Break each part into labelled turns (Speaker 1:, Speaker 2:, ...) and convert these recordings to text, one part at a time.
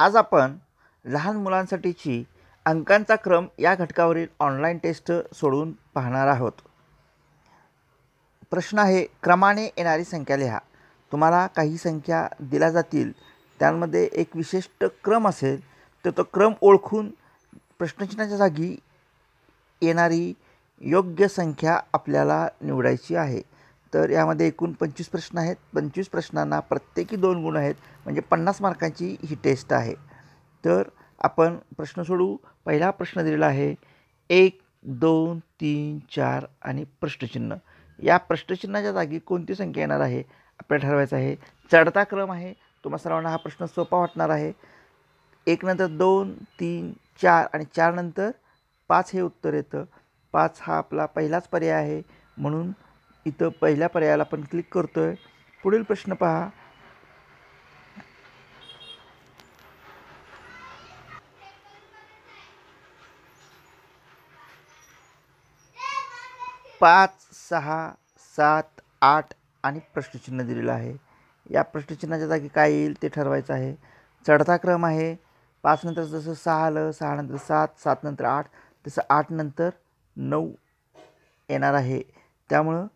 Speaker 1: आज आपण लहान मुलांसाठीची अंकांचा क्रम या घटकावरील ऑनलाईन टेस्ट सोडून पाहणार आहोत प्रश्न आहे क्रमाने येणारी संख्या लिहा तुम्हाला काही संख्या दिल्या जातील त्यामध्ये एक विशिष्ट क्रम असेल तर तो क्रम ओळखून प्रश्नचिन्हाच्या जागी येणारी योग्य संख्या आपल्याला निवडायची आहे तर यामध्ये एकूण पंचवीस प्रश्न आहेत पंचवीस प्रश्नांना प्रत्येकी दोन गुण आहेत म्हणजे पन्नास मार्कांची ही टेस्ट आहे तर आपण प्रश्न सोडू पहिला प्रश्न दिलेला आहे एक दोन तीन चार आणि प्रश्नचिन्ह या प्रश्नचिन्हाच्या जागी कोणती संख्या येणार आहे आपल्याला ठरवायचं आहे चढता क्रम आहे तुम्हाला सर्वांना हा प्रश्न सोपा वाटणार आहे एक नंतर दोन तीन चार आणि चारनंतर पाच हे उत्तर येतं पाच हा आपला पहिलाच पर्याय आहे म्हणून इथं पहिल्या पर्यायाला आपण क्लिक करतो आहे पुढील प्रश्न पहा पाच सहा सात आठ आणि प्रश्नचिन्ह दिलेलं आहे या प्रश्नचिन्हाच्या जागी काय येईल ते ठरवायचं आहे चढता क्रम आहे नंतर जसं सहा आलं सहानंतर सात नंतर आठ तसं नंतर नऊ येणार आहे त्यामुळं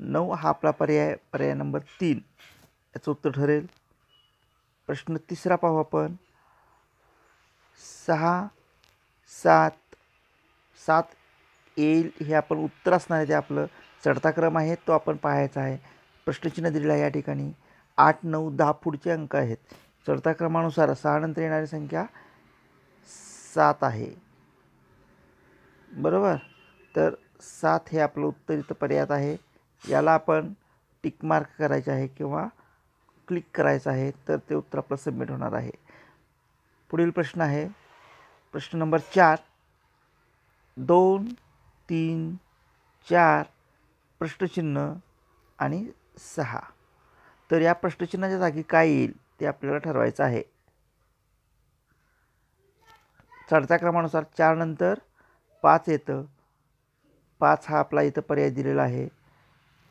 Speaker 1: नऊ हा आपला पर्याय पर्याय नंबर तीन याचं उत्तर ठरेल प्रश्न तिसरा पाहू आपण सहा सात सात येईल हे आपण उत्तर असणार आहे ते आपलं चढता क्रम आहे तो आपण पाहायचा आहे प्रश्नचिन्ह दिलेला आहे या ठिकाणी आठ नऊ दहा पुढचे अंक आहेत चढता क्रमानुसार सहानंतर येणारी संख्या सात आहे बरोबर तर सात हे आपलं उत्तर इथं पर्याय आहे याला आपण टिकमार्क करायचे आहे किंवा क्लिक करायचं आहे तर ते उत्तर आपलं सबमिट होणार आहे पुढील प्रश्न आहे प्रश्न नंबर चार दोन तीन चार प्रश्नचिन्ह आणि सहा तर या प्रश्नचिन्हाच्या जागी काय येईल ते आपल्याला ठरवायचं आहे चढत्या क्रमानुसार चारनंतर पाच येतं पाच हा आपला इथं पर्याय दिलेला आहे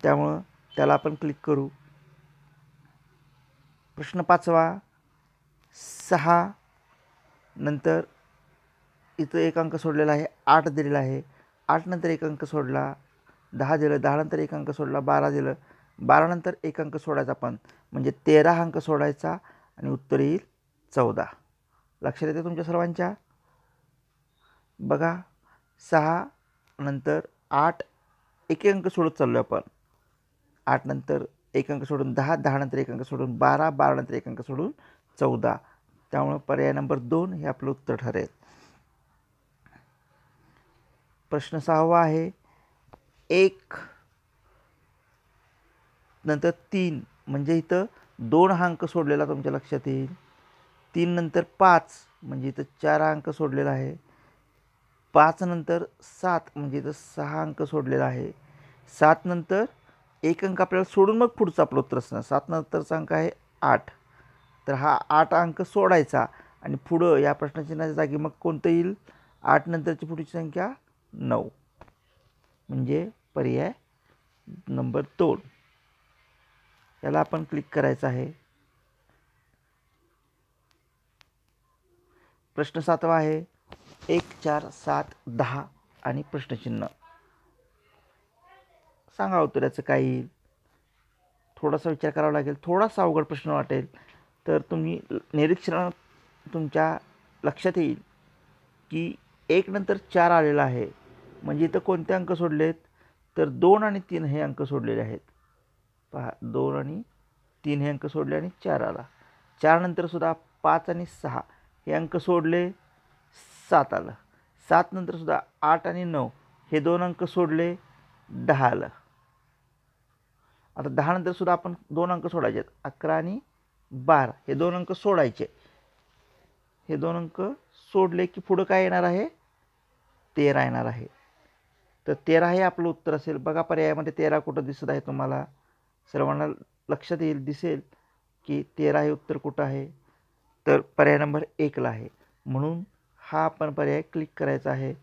Speaker 1: त्यामुळं त्याला आपण क्लिक करू प्रश्न पाचवा सहा नंतर इथं एक अंक सोडलेला आहे आठ दिलेला आहे आठ नंतर एक अंक सोडला दहा दिलं दहा नंतर एक अंक सोडला बारा दिलं बारानंतर एक अंक सोडायचा आपण म्हणजे तेरा अंक सोडायचा आणि उत्तर येईल चौदा लक्षात येते तुमच्या सर्वांच्या बघा सहा नंतर आठ एक अंक सोडत चाललो आपण आठ नंतर एक अंक सोडून दहा दहा नंतर एक अंक सोडून बारा बारा नंतर एक अंक सोडून चौदा त्यामुळं पर्याय नंबर दोन हे आपलं उत्तर ठरेल प्रश्न सहावा आहे एक नंतर तीन म्हणजे इथं दोन हा अंक सोडलेला तुमच्या लक्षात येईल तीन नंतर पाच म्हणजे इथं चार अंक सोडलेला आहे पाच नंतर सात म्हणजे इथं सहा अंक सोडलेला आहे सात नंतर एक अंक आपल्याला सोडून मग पुढचा उत्तर प्रश्न सात नंतरचा अंक आहे आठ तर हा आठ अंक सोडायचा आणि पुढं या प्रश्नचिन्हाच्या जागी मग कोणतं येईल आठ नंतरची पुढची संख्या नऊ म्हणजे पर्याय नंबर दोन याला आपण क्लिक करायचं आहे प्रश्न सातवा आहे एक चार सात दहा आणि प्रश्नचिन्ह सांगा तर याचं काय येईल थोडासा विचार करावा लागेल थोडासा अवघड प्रश्न वाटेल तर तुम्ही निरीक्षण तुमच्या लक्षात येईल की एक नंतर चार आलेला आहे म्हणजे इथं कोणते अंक सोडलेत तर दोन आणि तीन हे अंक सोडलेले आहेत पहा दोन आणि तीन हे अंक सोडले आणि चार आला सुद्धा पाच आणि सहा हे अंक सोडले सात आलं सात सुद्धा आठ आणि नऊ हे दोन अंक सोडले दहा आलं आता दहा नंतर सुद्धा आपण दोन अंक सोडायचे आहेत अकरा आणि बारा हे दोन अंक सोडायचे हे दोन अंक सोडले की पुढं काय येणार आहे तेरा येणार आहे तर तेरा हे आपलं उत्तर असेल बघा पर्यायामध्ये तेरा कुठं दिसत आहे तुम्हाला सर्वांना लक्षात येईल दिसेल की तेरा हे उत्तर कुठं आहे तर पर्याय नंबर एकला आहे म्हणून हा आपण पर्याय क्लिक करायचा आहे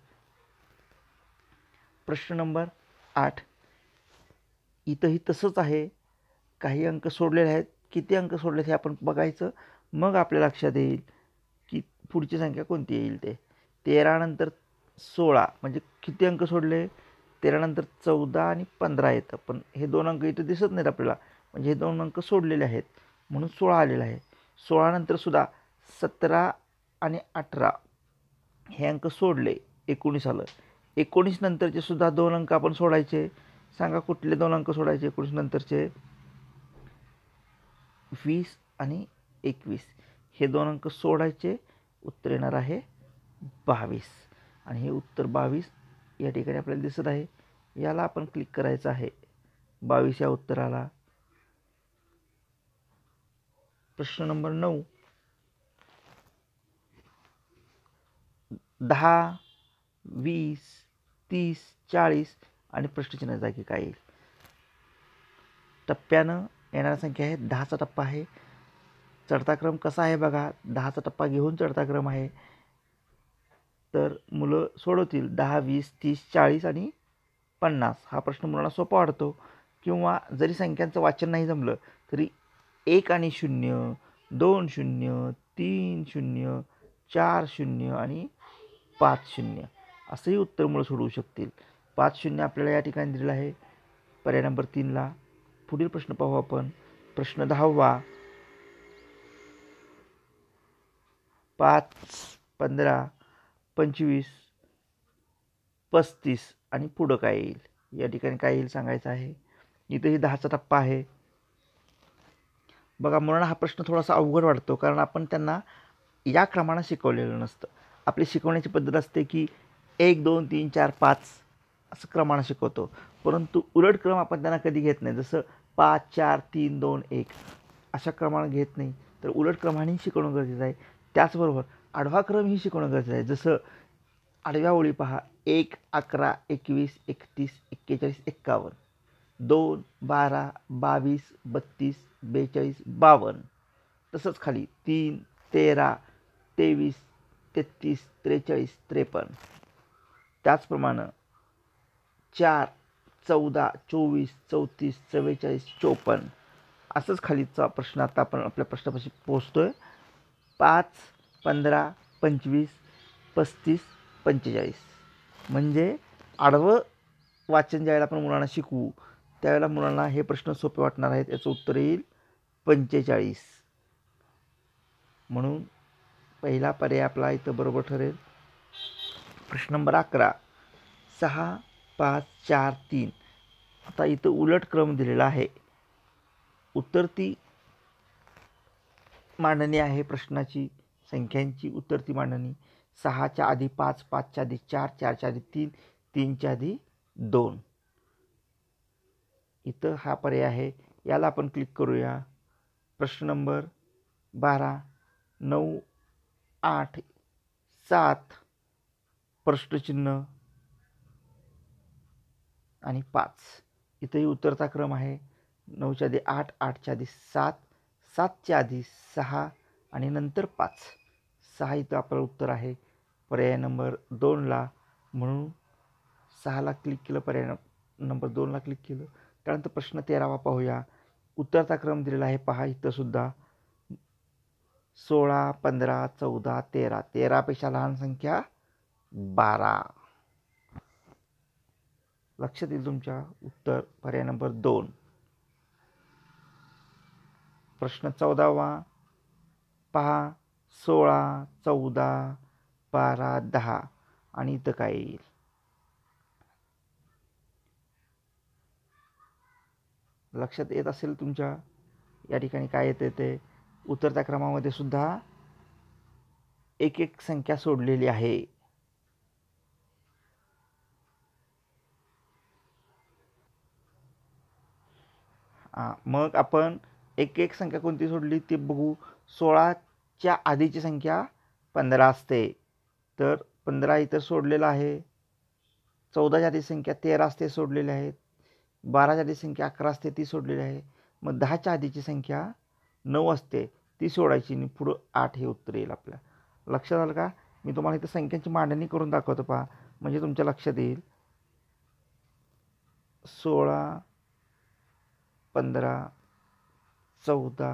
Speaker 1: प्रश्न नंबर आठ इथंही तसंच आहे काही अंक सोडलेले आहेत किती अंक सोडले हे आपण बघायचं मग आपल्या लक्षात येईल की पुढची संख्या कोणती येईल ते तेरानंतर सोळा म्हणजे किती अंक सोडले तेरानंतर चौदा आणि पंधरा येतं पण हे दोन अंक इथं दिसत नाहीत आपल्याला म्हणजे हे दोन अंक सोडलेले आहेत म्हणून सोळा आलेला आहे सोळानंतरसुद्धा सतरा आणि अठरा हे अंक सोडले एकोणीस आलं एकोणीसनंतरचे सुद्धा दोन अंक आपण सोडायचे सांगा कुठले दोन अंक सोडायचे एकोणीस नंतरचे वीस आणि एकवीस हे दोन अंक सोडायचे उत्तर येणार आहे बावीस आणि हे उत्तर बावीस या ठिकाणी आपल्याला दिसत आहे याला आपण क्लिक करायचं आहे बावीस या उत्तराला प्रश्न नंबर नऊ दहा वीस तीस चाळीस आणि प्रश्नचिन्ह जागी काय येईल टप्प्यानं येणाऱ्या संख्या आहे दहाचा टप्पा आहे चढता क्रम कसा आहे बघा दहाचा टप्पा घेऊन चढता क्रम आहे तर मुलं सोडवतील दहा वीस तीस चाळीस आणि पन्नास हा प्रश्न मुलांना सोपा वाटतो किंवा जरी संख्यांचं वाचन नाही जमलं तरी एक आणि शून्य दोन शून्य तीन शून्य चार शून्य आणि पाच शून्य असंही उत्तर मुलं सोडवू शकतील पाच शून्य आपल्याला या ठिकाणी दिलेलं आहे पर्याय नंबर तीनला पुढील प्रश्न पाहू आपण प्रश्न दहावा पाच पंधरा पंचवीस पस्तीस आणि पुढं काय येईल या ठिकाणी काय येईल सांगायचं आहे इथंही दहाचा टप्पा आहे बघा मुलांना हा प्रश्न थोडासा अवघड वाटतो कारण आपण त्यांना या क्रमानं शिकवलेलं नसतं आपली शिकवण्याची पद्धत असते की एक दोन तीन चार पाच असं क्रमानं शिकवतो परंतु उलट क्रम आपण त्यांना कधी घेत नाही जसं पाच चार तीन दोन एक अशा क्रमानं घेत नाही तर उलट क्रमाने शिकवणं गरजेचं आहे त्याचबरोबर आडवा क्रम ही शिकवणं गरजेचं आहे जसं आडव्या ओळी पहा एक अकरा एकवीस एकतीस एक्केचाळीस एक्कावन्न दोन बारा बावीस बत्तीस बेचाळीस बावन्न तसंच खाली तीन तेरा तेवीस तेहतीस त्रेचाळीस त्रेपन्न त्याचप्रमाणे चार चौदा चोवीस चौतीस चव्वेचाळीस चोपन्न असंच खालीचा प्रश्न आता आपण आपल्या प्रश्नापाशी पोचतो आहे पाच पंधरा पंचवीस पस्तीस पंचेचाळीस म्हणजे आडवं वाचन ज्यावेळेला आपण मुलांना शिकवू त्यावेळेला मुलांना हे प्रश्न सोपे वाटणार आहेत याचं उत्तर येईल पंचेचाळीस म्हणून पहिला पर्याय आपला इथं बरोबर ठरेल प्रश्न नंबर अकरा सहा पाच चार तीन आता इथं उलट क्रम दिलेला आहे उत्तरती मांडणी आहे प्रश्नाची संख्यांची उत्तरती मांडणी सहाच्या आधी पाच पाचच्या आधी चार चारच्या आधी तीन तीनच्या आधी दोन इथं हा पर्याय आहे याला आपण क्लिक करूया प्रश्न नंबर बारा नऊ आठ सात प्रश्नचिन्ह आणि पाच इथंही उतरता क्रम आहे नऊच्या आधी आठ आठच्या आधी सात सातच्या आधी सहा आणि नंतर पाच सहा इथं आपलं उत्तर आहे पर्याय नंबर दोनला म्हणून सहाला क्लिक केलं पर्याय नंबर दोनला क्लिक केलं त्यानंतर प्रश्न तेरावा पाहूया उत्तरता क्रम दिलेला आहे पहा इथंसुद्धा सोळा पंधरा चौदा तेरा तेरापेक्षा लहान संख्या बारा लक्षात येईल तुमच्या उत्तर पर्याय नंबर दोन प्रश्न चौदावा पहा सोळा चौदा बारा दहा आणि इथं काय येईल लक्षात येत असेल तुमच्या या ठिकाणी काय येते ते उतरत्या क्रमामध्ये सुद्धा एक एक संख्या सोडलेली आहे हां मग आपण एक एक संख्या कोणती सोडली ते बघू सोळाच्या आधीची संख्या पंधरा असते तर पंधरा इतर सोडलेलं आहे चौदाच्या आधी संख्या तेरा असते सोडलेली आहे बाराच्या आधी संख्या अकरा असते ती सोडलेली आहे मग दहाच्या आधीची संख्या नऊ असते ती सोडायची आणि पुढं आठ हे उत्तर येईल आपल्या लक्षात आलं का मी तुम्हाला इथं संख्यांची मांडणी करून दाखवतो पहा म्हणजे तुमच्या लक्षात येईल सोळा पंधरा चौदा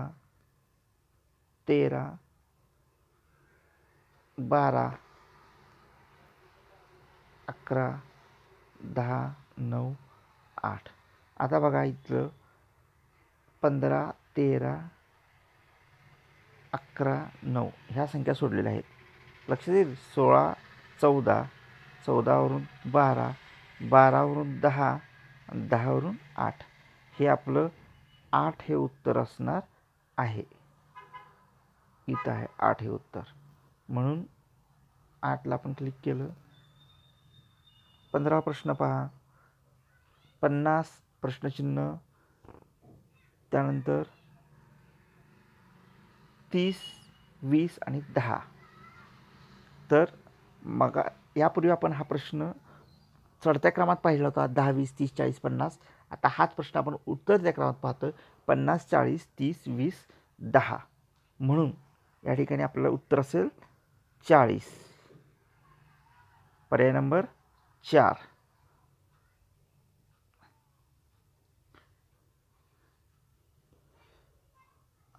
Speaker 1: तेरा बारा अकरा दहा नऊ आठ आता बघा इथलं पंधरा तेरा अकरा नऊ ह्या संख्या सोडलेल्या आहेत लक्ष देईल सोळा चौदा चौदावरून बारा बारावरून दहा दहावरून आठ हे आपलं आठ हे उत्तर असणार आहे इथं आहे आठ हे उत्तर म्हणून आठला आपण क्लिक केलं पंधरा प्रश्न पहा पन्नास प्रश्नचिन्ह त्यानंतर तीस वीस आणि दहा तर मग यापूर्वी आपण हा प्रश्न चढत्या क्रमात पाहिला होता दहा वीस तीस चाळीस पन्नास आता हाच प्रश्न आपण उत्तर त्या क्रमात पाहतो पन्नास चाळीस तीस वीस दहा म्हणून या ठिकाणी आपल्याला उत्तर असेल चाळीस पर्याय नंबर चार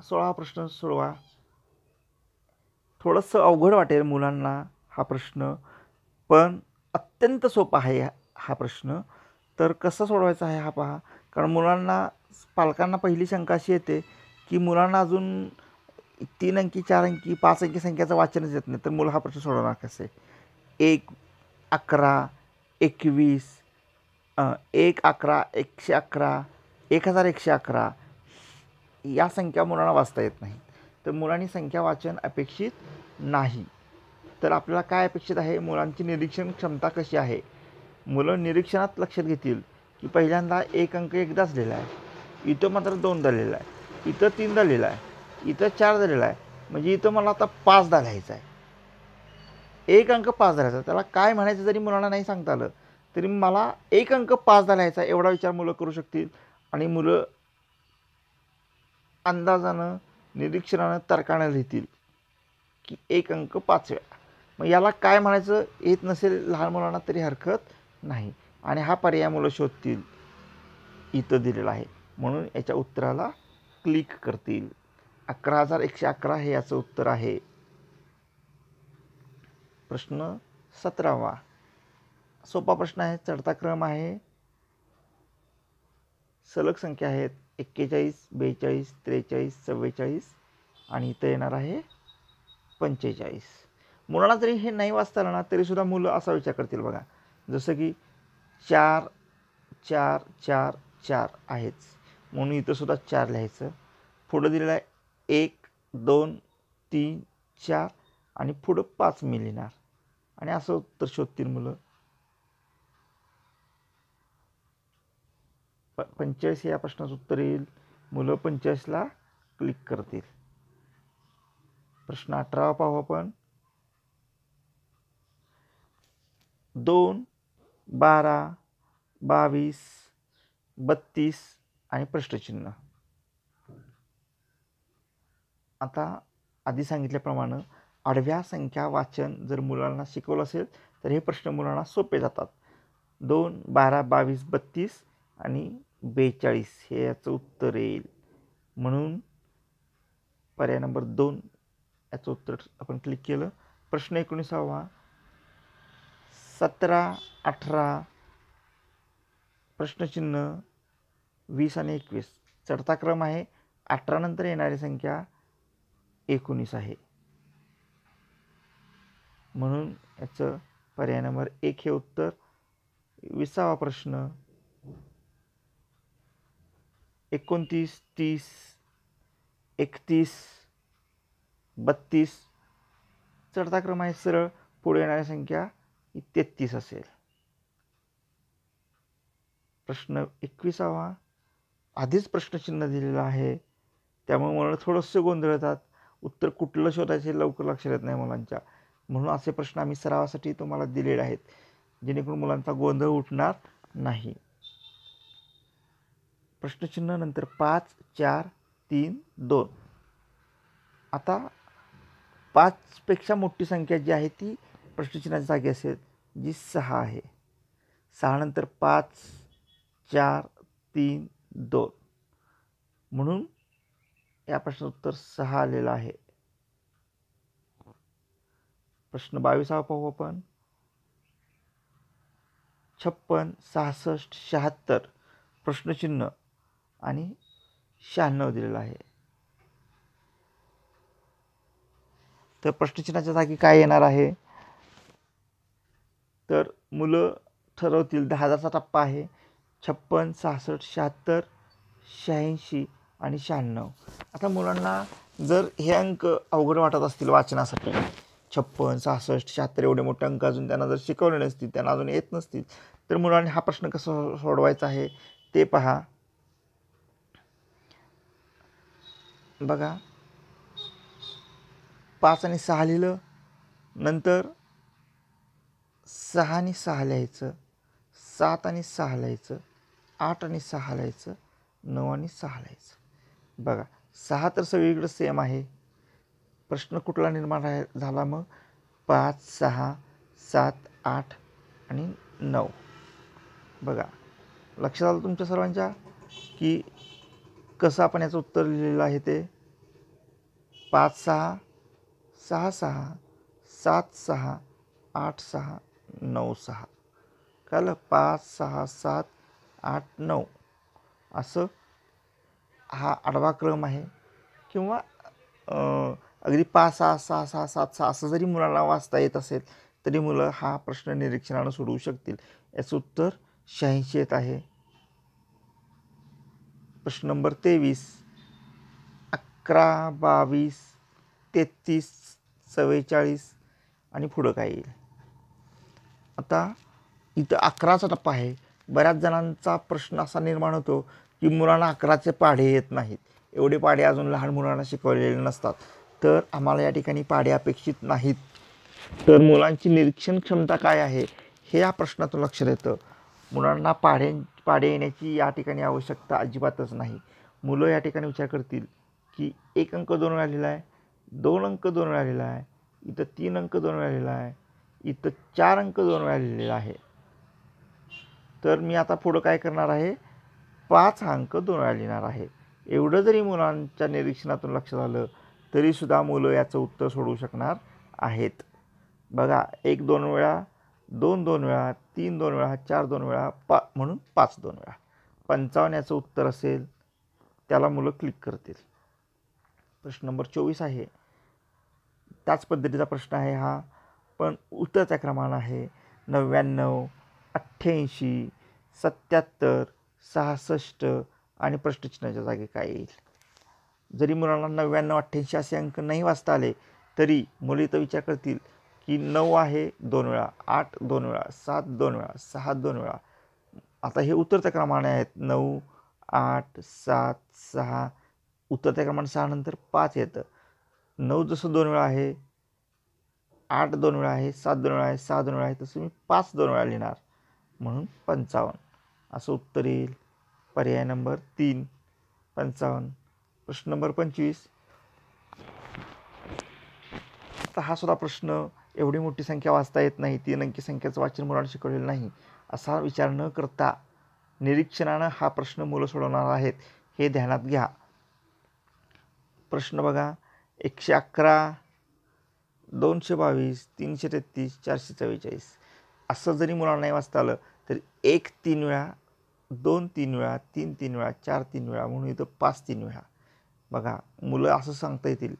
Speaker 1: सोळा प्रश्न सोडवा थोडंसं अवघड वाटेल मुलांना हा प्रश्न पण अत्यंत सोपा आहे हा प्रश्न तर कसं सोडवायचं आहे हा पहा कारण मुलांना पालकांना पहिली शंका अशी येते की मुलांना अजून तीन अंकी चार अंकी पाच अंकी संख्याचं वाचनच येत नाही तर मुलं हा प्रश्न सोडवणार कसे एक अकरा एकवीस एक अकरा एकशे अकरा एक हजार एकशे अकरा या संख्या मुलांना वाचता येत नाही तर मुलांनी संख्या वाचन अपेक्षित नाही तर आपल्याला काय अपेक्षित आहे मुलांची निरीक्षण क्षमता कशी आहे मुलं निरीक्षणात लक्षात घेतील की पहिल्यांदा एक अंक एकदाच लिहिला आहे इथं मात्र दोनदा लिहिला आहे इथं तीनदा लिहिला आहे इथं चार लिहिला आहे म्हणजे इथं मला आता पाचदा लिहायचा आहे एक अंक पाच लिहायचा त्याला काय म्हणायचं जरी मुलांना नाही सांगता आलं तरी मला एक अंक पाचदा लिहायचा एवढा विचार मुलं करू शकतील आणि मुलं अंदाजानं निरीक्षणानं तर्कानं लिहितील की एक अंक पाच वेळा मग याला काय म्हणायचं येत नसेल लहान मुलांना तरी हरकत नाही आणि हा पर्याय मुलं शोधतील इथं दिलेला आहे म्हणून याच्या उत्तराला क्लिक करतील अकरा हजार एकशे अकरा हे याचं उत्तर आहे प्रश्न सतरावा सोपा प्रश्न आहे चढता क्रम आहे सलग संख्या आहेत एक्केचाळीस बेचाळीस त्रेचाळीस चव्वेचाळीस आणि इथं येणार आहे पंचेचाळीस मुलांना जरी हे नाही वाचता ना तरीसुद्धा मुलं असा विचार करतील बघा जसं की चार चार चार चार आहेच म्हणून सुद्धा चार लिहायचं पुढं दिलेलं आहे एक दोन तीन चार आणि पुढं पाच मी लिहिणार आणि असं उत्तर शोधतील मुलं प पंचाळीस या प्रश्नाचं उत्तर येईल मुलं पंचेसला क्लिक करतील प्रश्न अठरावा पाहू आपण दोन बारा बावीस बत्तीस आणि प्रश्नचिन्ह आता आधी सांगितल्याप्रमाणे आडव्या संख्या वाचन जर मुलांना शिकवलं असेल तर हे प्रश्न मुलांना सोपे जातात दोन बारा बावीस बत्तीस आणि बेचाळीस हे याचं उत्तर येईल म्हणून पर्याय नंबर दोन याचं उत्तर आपण क्लिक केलं प्रश्न एकोणीसावा सतरा अठरा प्रश्नचिन्ह वीस आणि एकवीस चढता क्रम आहे अठरानंतर येणारी संख्या एकोणीस आहे म्हणून याचं पर्याय नंबर एक हे उत्तर विसावा प्रश्न एकोणतीस तीस एकतीस बत्तीस चढता क्रम आहे सरळ पुढे येणारी संख्या ही तेहतीस असेल प्रश्न एकविसावा आधीच प्रश्नचिन्ह दिलेलं आहे त्यामुळे मला थोडंसं गोंधळ येतात उत्तर कुठलं शोधायचे लवकर लक्षात येत नाही मुलांच्या म्हणून असे प्रश्न आम्ही सरावासाठी तुम्हाला दिलेले आहेत जेणेकरून मुलांचा गोंधळ उठणार नाही प्रश्नचिन्ह नंतर पाच चार तीन दोन आता पाचपेक्षा मोठी संख्या जी आहे ती प्रश्नचिन्हाच्या जागी असेल जी सहा आहे सहानंतर पाच चार तीन दोन म्हणून या प्रश्नाचं उत्तर सहा आलेलं आहे प्रश्न बावीसावा पाहू आपण छप्पन सहासष्ट शहात्तर प्रश्नचिन्ह आणि शहाण्णव दिलेलं आहे तर प्रश्नचिन्हाच्या जागी काय येणार आहे तर मुलं ठरवतील दहा हजारचा टप्पा आहे छप्पन सहासष्ट शहात्तर शहाऐंशी आणि शहाण्णव आता मुलांना जर हे अंक अवघड वाटत असतील वाचनासाठी छप्पन सहासष्ट शहात्तर एवढे मोठे अंक अजून त्यांना जर शिकवले नसतील त्यांना अजून येत नसतील तर मुलांनी हा प्रश्न कसा सोडवायचा आहे ते पहा बघा पाच आणि सहा लिहिलं नंतर सहा आणि सहा लिहायचं सात आणि सहा लिहायचं आठ आणि सहा लिहायचं नऊ आणि सहा लिहायचं बघा सहा तर सगळीकडं सेम आहे प्रश्न कुठला निर्माण झाला मग पाच सहा सात आठ आणि नऊ बघा लक्षात आलं तुमच्या सर्वांच्या की कसं आपण याचं उत्तर लिहिलेलं आहे ते पाच सहा सहा सहा सात सहा आठ सहा नऊ सहा कळलं पाच सहा सात आठ नऊ असं हा आडवा क्रम आहे किंवा अगदी पाच सहा सहा सहा सात सहा असं जरी मुलाला वाचता येत असेल तरी मुलं हा प्रश्न निरीक्षणानं सोडवू शकतील याचं उत्तर शहाऐंशी येत आहे प्रश्न नंबर तेवीस अकरा बावीस तेहतीस चव्वेचाळीस आणि पुढं काय येईल आता इथं अकराचा टप्पा आहे बऱ्याच जणांचा प्रश्न असा निर्माण होतो की मुलांना अकराचे पाढे येत नाहीत एवढे पाढे अजून लहान मुलांना शिकवलेले नसतात तर आम्हाला या ठिकाणी पाढे अपेक्षित नाहीत तर मुलांची निरीक्षण क्षमता काय आहे हे या प्रश्नातून लक्षात येतं मुलांना पाढे पाढे येण्याची या ठिकाणी आवश्यकता अजिबातच नाही मुलं या ठिकाणी विचार करतील की एक अंक दोन वेळा आहे दोन अंक दोन वेळा आहे इथं तीन अंक दोन वेळा आहे इथं चार अंक दोन वेळा लिहिलेला आहे तर मी आता पुढं काय करणार आहे पाच अंक दोन वेळा लिहिणार आहे एवढं जरी मुलांच्या निरीक्षणातून लक्षात आलं तरीसुद्धा मुलं याचं उत्तर सोडवू शकणार आहेत बघा एक दोन वेळा दोन दोन वेळा तीन दोन वेळा चार दोन वेळा पा म्हणून पाच दोन वेळा पंचावन्न याचं उत्तर असेल त्याला मुलं क्लिक करतील प्रश्न नंबर चोवीस आहे त्याच पद्धतीचा प्रश्न आहे हा पण उतरत्या क्रमांक आहे नव्याण्णव अठ्ठ्याऐंशी सत्याहत्तर सहासष्ट आणि प्रश्नचिन्हाच्या जागे काय येईल जरी मुलांना नव्याण्णव अठ्ठ्याऐंशी असे अंक नाही वाचता आले तरी मुले तर विचार करतील की नऊ आहे दोन वेळा आठ दोन वेळा सात दोन वेळा सहा दोन वेळा आता हे उतरत्या क्रमाने आहेत नऊ आठ सात सहा उतरत्या क्रमांक सहा नंतर पाच येतं नऊ जसं दोन वेळा आहे आठ दोन वेळा आहे सात दोन वेळा आहे सहा दोन वेळा आहे तसं मी पाच दोन वेळा लिहिणार म्हणून पंचावन्न असं उत्तर येईल पर्याय नंबर तीन पंचावन्न प्रश्न नंबर पंचवीस तर हा सुद्धा प्रश्न एवढी मोठी संख्या वाचता येत नाही ती अंकी संख्याचं वाचन मुलांना शिकवलेलं नाही असा विचार न करता निरीक्षणानं हा प्रश्न मुलं सोडवणार आहेत हे ध्यानात घ्या प्रश्न बघा एकशे अकरा दोनशे बावीस तीनशे तेहतीस चारशे चव्वेचाळीस असं जरी मुलांना नाही वाचता आलं तरी एक तीन वेळा दोन तीन वेळा तीन तीन वेळा चार तीन वेळा म्हणून येतं पाच तीन वेळा बघा मुलं असं सांगता येतील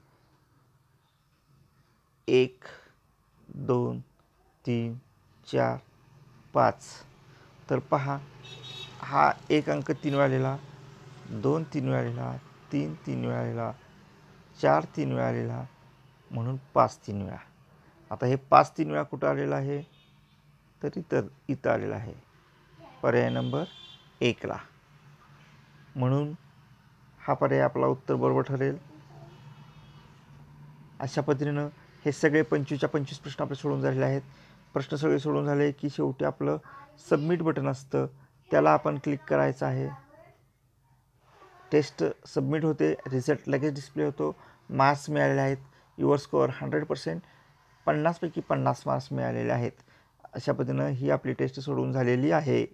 Speaker 1: एक दोन तीन चार पाच तर पहा हा एक अंक तीन वेळा लिहिला दोन तीन वेळा आलेला तीन तीन वेळा आलेला चार तीन वेळा आलेला म्हणून पाच तीन वेळा आता हे पाच तीन वेळा कुठं आलेलं आहे तर इथं इथं आलेलं आहे पर्याय नंबर एकला म्हणून हा पर्याय आपला उत्तर बरोबर ठरेल अशा पद्धतीनं हे सगळे पंचवीसच्या पंचवीस प्रश्न आपले सोडून झालेले आहेत प्रश्न सगळे सोडून झाले की शेवटी आपलं सबमिट बटन असतं त्याला आपण क्लिक करायचं आहे टेस्ट सबमिट होते रिझल्ट लगेच डिस्प्ले होतो मार्क्स मिळालेले आहेत युअर स्कोअर हंड्रेड पर्सेंट पन्नासपैकी पन्नास मार्क्स मिळालेले आहेत अशा पद्धतीनं ही आपली टेस्ट सोडून झालेली आहे